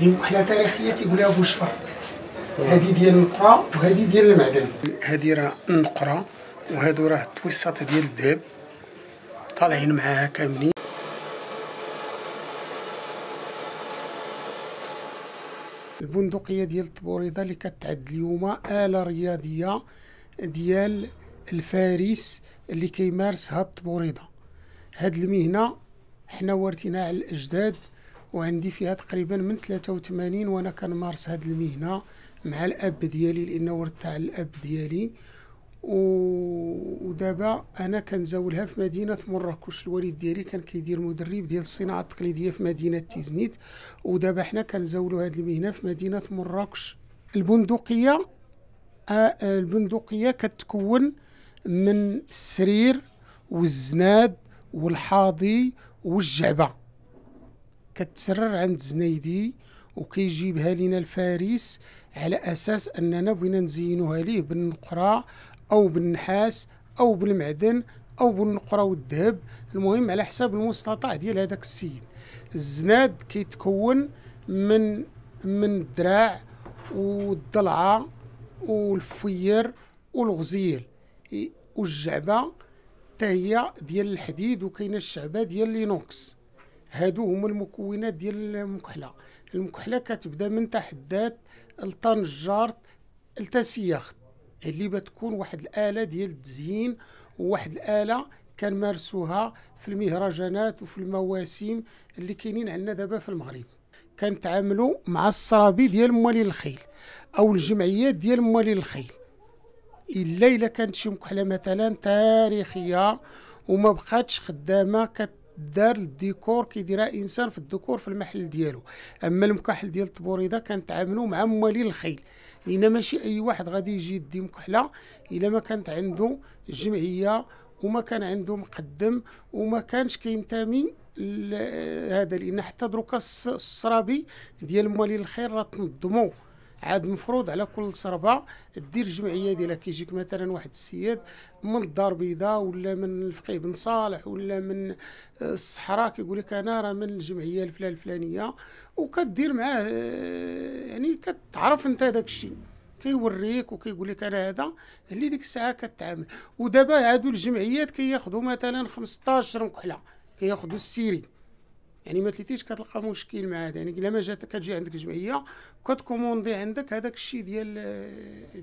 دي وحده تاريخيه تيقول لها بوشفر هذه ديال النقره وهذه ديال المعدن هذه راه النقره وهذو راه التويسات ديال الذهب طالعين معاها كاملين البندقيه ديال الطبوريضه اللي كتعد اليوم اله رياضيه ديال الفارس اللي كيمارسها الطبوريضه هاد المهنه حنا ورثيناها على الاجداد وعندي فيها تقريبا من 83 وانا كنمارس هذه المهنه مع الاب ديالي لانه ورثتها على الاب ديالي و... ودابا انا كنزاولها في مدينه مراكش الوالد ديالي كان كيدير مدرب ديال الصناعه التقليديه في مدينه تيزنيت ودابا حنا كنزاولوا هذه المهنه في مدينه مراكش البندقيه آه، آه، البندقيه كتكون من السرير والزناد والحاضي والجعبه كتسرر عند زنيدي وكيجيبها لنا الفارس على اساس اننا بغينا نزينوها ليه بالنقره او بالنحاس او بالمعدن او بالنقره والذهب المهم على حساب المستطاع ديال هذاك السيد الزناد كيتكون من من الدراع والضلعه والفير والغزيل والجعبه حتى ديال الحديد وكاينه الشعبه ديال لينوكس هادو هما المكونات ديال المكحله المكحله كتبدا من تحدات لطنجره لتسياخ اللي بتكون واحد الاله ديال التزيين وواحد الاله كنمارسوها في المهرجانات وفي المواسم اللي كاينين عندنا دابا في المغرب كنتعاملوا مع السرابي ديال موالي الخيل او الجمعيات ديال موالي الخيل الا الا كانت شي مكحله مثلا تاريخيه وما بقاتش خدامه كت دار الديكور كيديرها انسان في الديكور في المحل ديالو اما المكحل ديال الطبوريده كنتعاملوا مع موالي الخيل لان ماشي اي واحد غادي يجي يدي مكحله الا ما كانت عنده جمعيه وما كان عنده مقدم وما كانش كينتمي هذا لان حتى دروكا الصرابي ديال موالي الخير راه تنظموا عاد مفروض على كل صربه دير جمعيه ديالها كيجيك مثلا واحد السيد من الدار البيضاء ولا من الفقيه بن صالح ولا من آه، الصحراء كيقول لك انا راه من الجمعيه الفلان الفلانيه وكدير معاه آه، يعني كتعرف انت داك الشيء كيوريك وكيقول لك انا هذا اللي ديك الساعه كتعامل ودابا هادو الجمعيات كياخذوا مثلا 15 مكحله كياخذوا السيري يعني ما تليتيش كتلقى مشكل مع هذا يعني الا ما جات كتجي عندك جمعيه كتكوموندي عندك هذاك الشيء ديال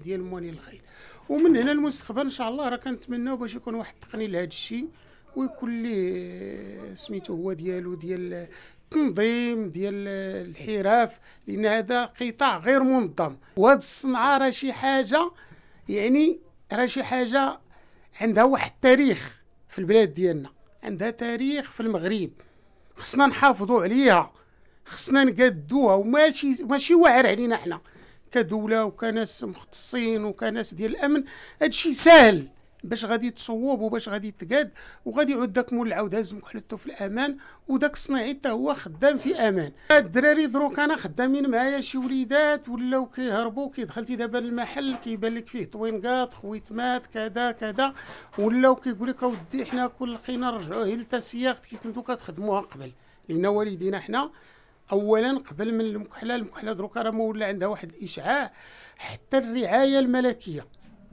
ديال موالين الخيل ومن هنا المستقبل ان شاء الله راه كنتمناو باش يكون واحد التقني لهذا الشيء ويكون ليه سميتو هو ديالو ديال التنظيم ديال الحراف لان هذا قطاع غير منظم وهذه الصنعه راه شي حاجه يعني راه شي حاجه عندها واحد التاريخ في البلاد ديالنا عندها تاريخ في المغرب خصنا نحافظوا عليها خصنا نقادوها وماشي ماشي واعر علينا حنا كدوله وكناس مختصين وكناس ديال الامن هادشي ساهل باش غادي تصوب وباش غادي تقاد وغادي يعود داك مول العاود هاز مكحلته في الامان وداك الصناعي حتى هو خدام في امان الدراري دروك انا خدامين معايا شي وليدات ولاو كيهربوا كي دخلتي دابا المحل كيبان لك فيه طوينقات خويتمات كذا كذا ولاو كيقول لك اودي حنا كل لقينا نرجعوه لتا سياغت كي كنتو كتخدموها قبل لان والدينا حنا اولا قبل من المكحله المكحله دروك راه ما عندها واحد الاشعاع حتى الرعايه الملكيه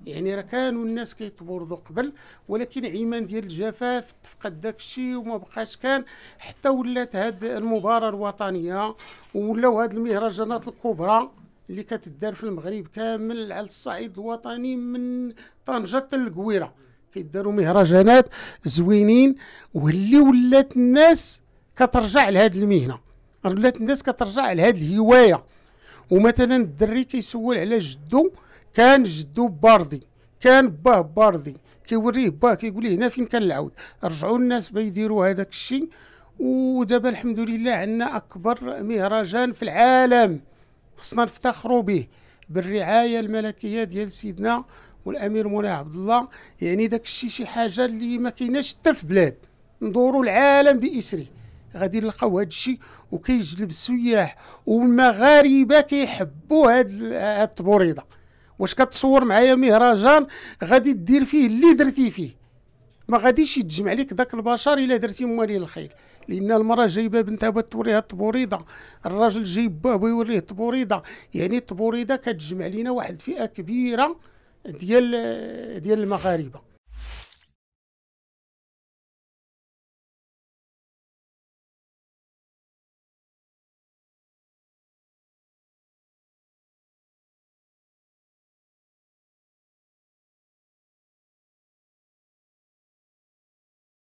يعني راه كانوا الناس كيتبوردوا قبل ولكن عيمان ديال الجفاف تفقد داك الشيء وما بقاش كان حتى ولات هاد المباراه الوطنيه ولاو هاد المهرجانات الكبرى اللي كتدار في المغرب كامل على الصعيد الوطني من طنجه حتى للقويره كيداروا مهرجانات زوينين واللي ولات الناس كترجع لهاد المهنه ولات الناس كترجع لهاد الهوايه ومثلا الدري كيسول على جدو كان جدو باردي كان باه باردي كيوريه باه كيقول ليه هنا فين كان العود رجعوا الناس بيديروا هذاك الشيء ودابا الحمد لله عندنا اكبر مهرجان في العالم خصنا نفتخروا به بالرعايه الملكيه ديال سيدنا والامير مولاي عبد الله يعني داك الشيء شي حاجه اللي ما كايناش حتى في بلاد ندوروا العالم باسره غادي نلقاو هذا الشيء وكيجلب السياح والمغاربه كيحبوا هاد التبوريضه واش كتصور معايا مهرجان غادي دير فيه اللي درتي فيه ما غاديش يتجمع لك داك البشر الا درتي موالين الخير لان المراه جايبه بنتها باه توريها الطبوريضه الراجل جايب باه يوريه الطبوريضه يعني الطبوريضه كتجمع لينا واحد الفئه كبيره ديال ديال المغاربه